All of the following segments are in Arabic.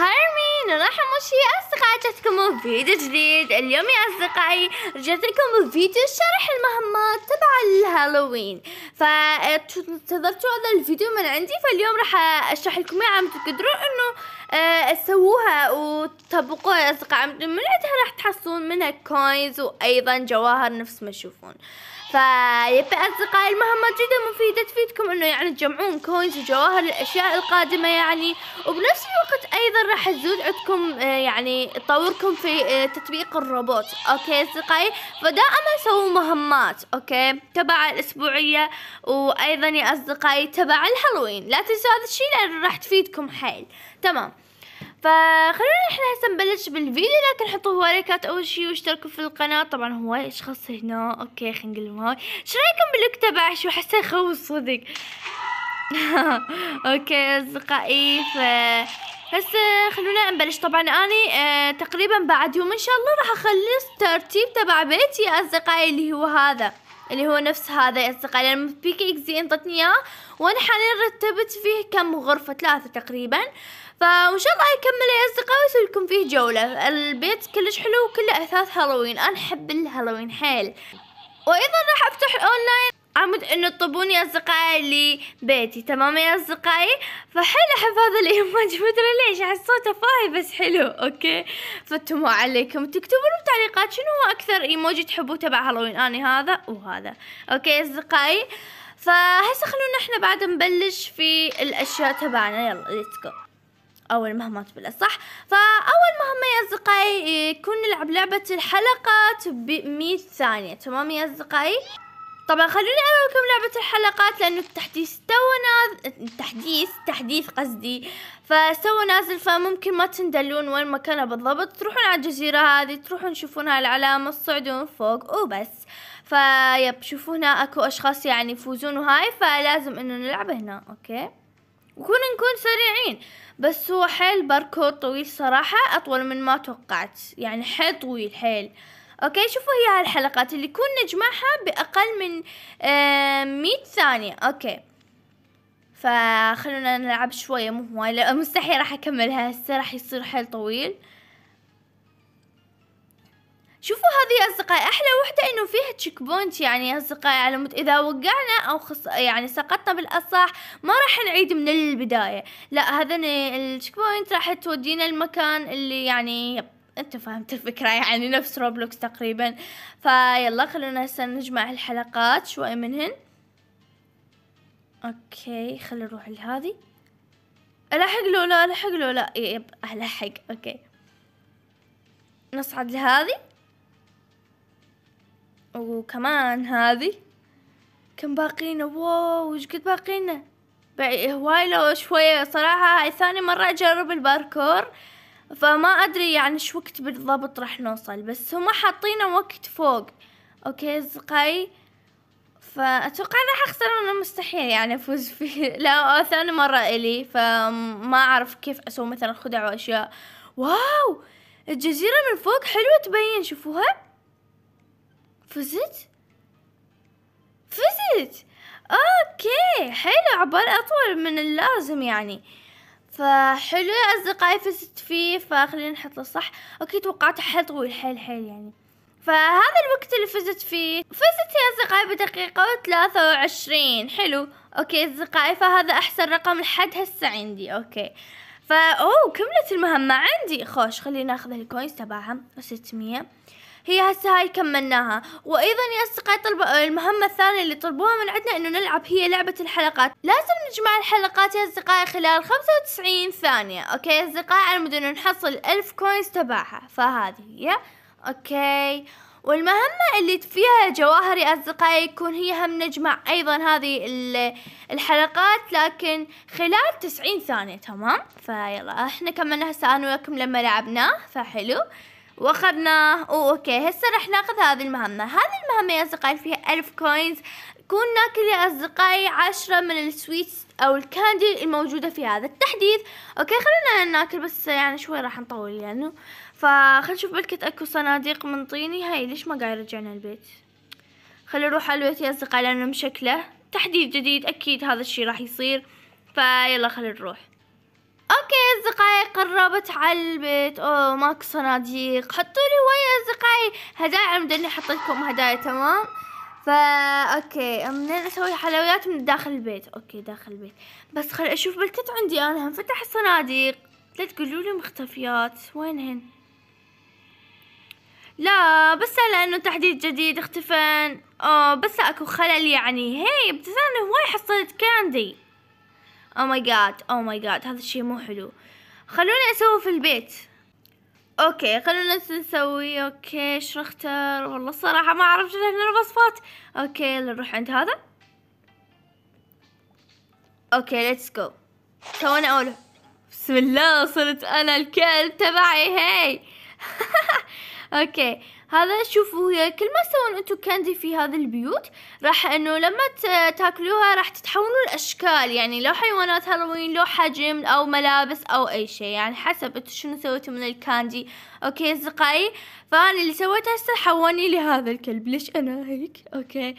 هارمين راح مشي أصدقائي جاتكم فيديو جديد اليوم يا أصدقائي رجعت لكم بفيديو شرح المهمات تبع الهالوين فانتظرتوا آه، هذا الفيديو من عندي فاليوم راح أشرح لكم عم تقدروا إنه آه، تسووها وتطبقوها يا أصدقائي من عندها راح تحصلون منها كوينز وأيضا جواهر نفس ما تشوفون فيبقى أصدقائي المهمة جدا مفيدة تفيدكم أنه يعني تجمعون كوينز وجواهر الأشياء القادمة يعني وبنفس الوقت أيضا راح تزود عندكم آه، يعني تطوركم في آه، تطبيق الروبوت أوكي أصدقائي فدائما سووا مهمات أوكي تبع الأسبوعية وأيضا يا أصدقائي تبع الهالوين لا تنسوا هذا الشيء لأنه راح تفيدكم حيل تمام فخلينا احنا هسه نبلش بالفيديو لكن حطوا لايكات اول شيء واشتركوا في القناة طبعا هواي اشخاص هنا اوكي خلينا نقول هاي ايش رايكم باللوك تبعي شو حسه يخوف صدق اوكي اصدقائي ف هسه خلونا نبلش طبعا اني آه تقريبا بعد يوم ان شاء الله راح اخلص ترتيب تبع بيتي يا اصدقائي اللي هو هذا اللي هو نفس هذا يا اصدقائي لان بيكي اكزي انطتني اياه وانا حاليا رتبت فيه كم غرفة ثلاثة تقريبا فان شاء الله يكمل يا اصدقائي ويسوي لكم فيه جولة البيت كلش حلو وكله اثاث هالوين انا احب الهالوين حيل وايضا راح افتح اونلاين عمود انه تطبوني يا اصدقائي لبيتي تمام يا اصدقائي فحيل احب هذا ما مدري ليش احس صوته فاهي بس حلو اوكي فتموا عليكم تكتبوا لي بالتعليقات شنو هو اكثر ايموجي تحبوه تبع هالوين اني هذا وهذا اوكي يا اصدقائي فهسه خلونا احنا بعد نبلش في الاشياء تبعنا يلا ليتس جو أو المهمات بالأصح فأول مهمة يا أصدقائي يكون نلعب لعبة الحلقات بمية ثانية تمام يا أصدقائي طبعا خلوني انا لعبة الحلقات لانه التحديث تو نازل التحديث تحديث قصدي فسوى نازل فممكن ما تندلون وين مكانها بالضبط تروحون على الجزيرة هذه تروحون تشوفون العلامة تصعدون فوق وبس فيب شوفوا هنا اكو اشخاص يعني يفوزون وهاي فلازم انه نلعب هنا اوكي وكنا نكون سريعين بس هو حيل باركور طويل صراحة أطول من ما توقعت يعني حيل طويل حيل أوكي شوفوا هي هالحلقات اللي كنا نجمعها بأقل من آه، مية ثانية أوكي فخلونا نلعب شوية مو هواي مستحيل راح أكملها هسه راح يصير حيل طويل شوفوا هذه أصدقائي أحلى وحدة إنه فيها تشيك بوينت يعني يا أصدقائي على مت... إذا وقعنا أو خص... يعني سقطنا بالأصح ما راح نعيد من البداية لا هذا التشيك بوينت راح تودينا المكان اللي يعني يب. انت فهمت الفكرة يعني نفس روبلوكس تقريبا فيلا خلونا هسه نجمع الحلقات شوي منهن اوكي خلينا نروح لهذه الحق لو لا الحق لو لا إيه، يب الحق اوكي نصعد لهذه وكمان هذه كم باقينا واو وش قد باقينا هواي لو شوية صراحة هاي ثاني مرة أجرب الباركور فما أدري يعني شو وقت بالضبط راح نوصل بس هما حاطين وقت فوق أوكي زقاي فأتوقع راح أخسر أنا مستحيل يعني أفوز فيه لا ثاني مرة إلي فما أعرف كيف أسوي مثلا خدع وأشياء واو الجزيرة من فوق حلوة تبين شوفوها فزت فزت اوكي حلو عبال اطول من اللازم يعني فحلو يا اصدقائي فزت فيه فخلينا نحط الصح اوكي توقعت حيل طويل حيل حيل يعني فهذا الوقت اللي فزت فيه فزت يا أصدقائي بدقيقة وثلاثة وعشرين حلو أوكي أصدقائي فهذا أحسن رقم لحد هسه عندي أوكي فا أوه كملت المهمة عندي خوش خلينا ناخذ الكوينز تبعها وستمية هي هسه هاي كملناها وايضا يا اصدقائي طلب المهمه الثانيه اللي طلبوها من عندنا انه نلعب هي لعبه الحلقات لازم نجمع الحلقات يا اصدقائي خلال 95 ثانيه اوكي يا اصدقائي على مود انه نحصل 1000 كوينز تبعها فهذه هي اوكي والمهمة اللي فيها جواهر يا أصدقائي يكون هي هم نجمع أيضا هذه الحلقات لكن خلال تسعين ثانية تمام فيلا احنا كملنا هسه أنا وياكم لما لعبناه فحلو واخذناه اوكي هسه رح ناخذ هذه المهمة هذه المهمة يا اصدقائي فيها الف كوينز كون ناكل يا اصدقائي عشرة من السويتس او الكاندي الموجودة في هذا التحديث اوكي خلونا ناكل بس يعني شوي راح نطول لانه يعني. فخل نشوف بلكت اكو صناديق من طيني هاي ليش ما قاعد يرجعنا البيت خلي نروح على البيت يا اصدقائي لانه مشكله تحديث جديد اكيد هذا الشي راح يصير فيلا خلينا نروح اوكي اصدقائي قربت على البيت او ماكو صناديق حطوا لي ويا اصدقائي هدايا على اني حط لكم هدايا تمام فا اوكي منين اسوي حلويات من داخل البيت اوكي داخل البيت بس خل اشوف بالكت عندي انا فتح الصناديق لا تقولوا لي مختفيات وينهن لا بس لانه تحديث جديد اختفن اه بس اكو خلل يعني هي بتسألني هواي حصلت كاندي او ماي جاد او ماي جاد هذا الشيء مو حلو خلوني اسوي في البيت اوكي خلونا نسوي اوكي ايش اختار والله الصراحة ما اعرف شنو الوصفات اوكي نروح عند هذا اوكي ليتس جو سوينا اول بسم الله صرت انا الكلب تبعي هاي اوكي هذا شوفوا هي كل ما تسوون انتم كاندي في هذه البيوت راح انه لما تاكلوها راح تتحولون الاشكال يعني لو حيوانات هالوين لو حجم او ملابس او اي شيء يعني حسب انتم شنو سويتوا من الكاندي اوكي اصدقائي فانا اللي سويته هسه حولني لهذا الكلب ليش انا هيك اوكي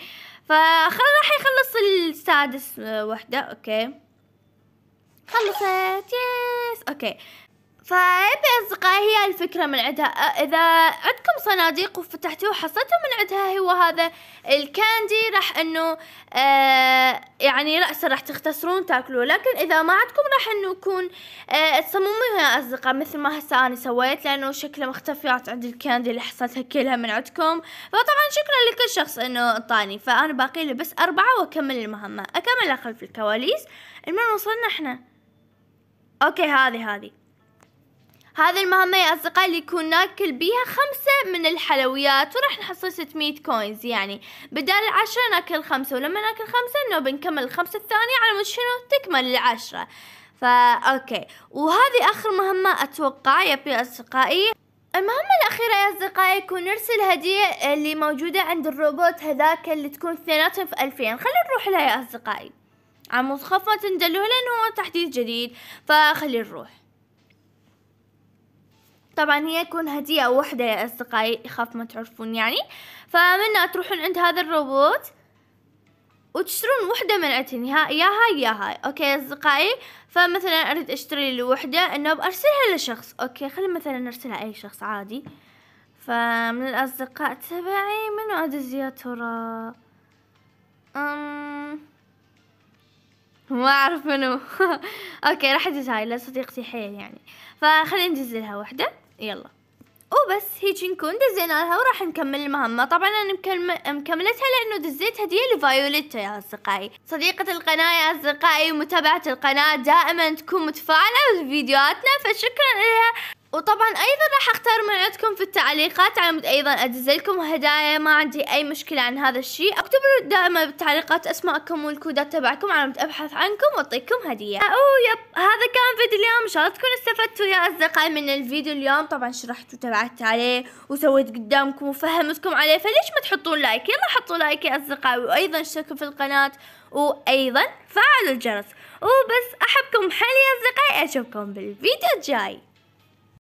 فخلنا راح يخلص السادس وحده اوكي خلصت يس اوكي يا أصدقائي هي الفكرة من عندها إذا عندكم صناديق وفتحتوه وحصلتوا من عندها هو هذا الكاندي راح إنه آه يعني رأسه راح تختصرون تاكلوه لكن إذا ما عندكم راح إنه يكون آه تصممون يا أصدقاء مثل ما هسه أنا سويت لأنه شكله مختفيات عند الكاندي اللي حصلتها كلها من عندكم فطبعا شكرا لكل شخص إنه أعطاني فأنا باقي لي بس أربعة وأكمل المهمة أكمل خلف الكواليس المهم وصلنا إحنا أوكي هذه هذه هذه المهمة يا أصدقائي اللي يكون ناكل بيها خمسة من الحلويات وراح نحصل 600 كوينز يعني بدال العشرة ناكل خمسة ولما ناكل خمسة إنه بنكمل الخمسة الثانية على مود شنو تكمل العشرة فا أوكي وهذه آخر مهمة أتوقع يا يا أصدقائي المهمة الأخيرة يا أصدقائي يكون نرسل هدية اللي موجودة عند الروبوت هذاك اللي تكون اثنيناتهم في ألفين خلينا نروح لها يا أصدقائي عمود خفة تندلوه لأنه هو تحديث جديد فخلي نروح طبعا هي يكون هدية وحدة يا أصدقائي يخاف ما تعرفون يعني فمنها تروحون عند هذا الروبوت وتشترون وحدة من عتني ها يا هاي يا هاي اوكي يا اصدقائي فمثلا اريد اشتري لي وحدة انه بارسلها لشخص اوكي خلي مثلا نرسلها اي شخص عادي فمن الاصدقاء تبعي منو ادز يا ترى ما اعرف منو اوكي راح ادز هاي لصديقتي حيل يعني فخلي ندز لها وحده يلا وبس هيجي نكون دزيناها وراح نكمل المهمة طبعا انا مكملتها لانه دزيت هدية لفايوليتا يا اصدقائي صديقة القناة يا اصدقائي ومتابعة القناة دائما تكون متفاعلة بفيديوهاتنا فشكرا لها وطبعا ايضا راح اختار من عندكم في التعليقات على ايضا ادزلكم هدايا ما عندي اي مشكلة عن هذا الشيء اكتبوا دائما بالتعليقات اسماءكم والكودات تبعكم على ابحث عنكم واعطيكم هدية او يب هذا كان فيديو اليوم ان شاء الله تكونوا استفدتوا يا اصدقائي من الفيديو اليوم طبعا شرحت وتبعت عليه وسويت قدامكم وفهمتكم عليه فليش ما تحطون لايك يلا حطوا لايك يا اصدقائي وايضا اشتركوا في القناة وايضا فعلوا الجرس وبس احبكم حلي يا اصدقائي اشوفكم بالفيديو الجاي